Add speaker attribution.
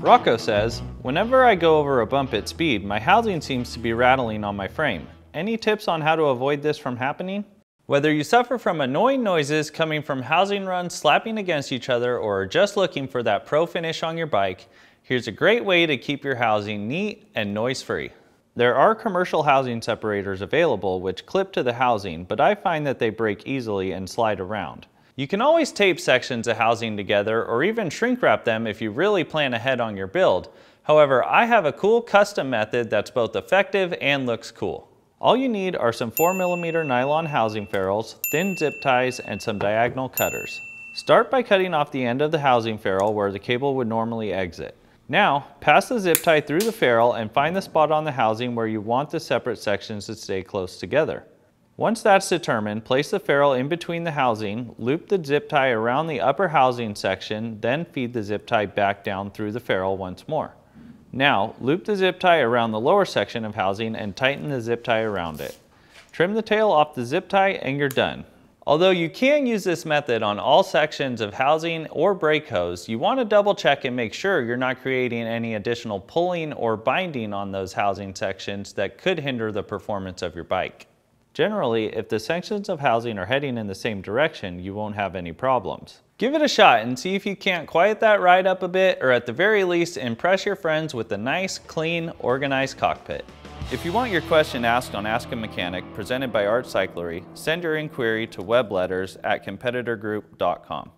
Speaker 1: Rocco says, whenever I go over a bump at speed, my housing seems to be rattling on my frame. Any tips on how to avoid this from happening? Whether you suffer from annoying noises coming from housing runs slapping against each other or are just looking for that pro finish on your bike, here's a great way to keep your housing neat and noise-free. There are commercial housing separators available which clip to the housing, but I find that they break easily and slide around. You can always tape sections of housing together or even shrink wrap them if you really plan ahead on your build. However, I have a cool custom method that's both effective and looks cool. All you need are some 4mm nylon housing ferrules, thin zip ties, and some diagonal cutters. Start by cutting off the end of the housing ferrule where the cable would normally exit. Now, pass the zip tie through the ferrule and find the spot on the housing where you want the separate sections to stay close together. Once that's determined, place the ferrule in between the housing, loop the zip tie around the upper housing section, then feed the zip tie back down through the ferrule once more. Now, loop the zip tie around the lower section of housing and tighten the zip tie around it. Trim the tail off the zip tie and you're done. Although you can use this method on all sections of housing or brake hose, you want to double check and make sure you're not creating any additional pulling or binding on those housing sections that could hinder the performance of your bike. Generally, if the sections of housing are heading in the same direction, you won't have any problems. Give it a shot and see if you can't quiet that ride up a bit or at the very least impress your friends with a nice, clean, organized cockpit. If you want your question asked on Ask a Mechanic presented by Art Cyclery, send your inquiry to webletters at competitorgroup.com.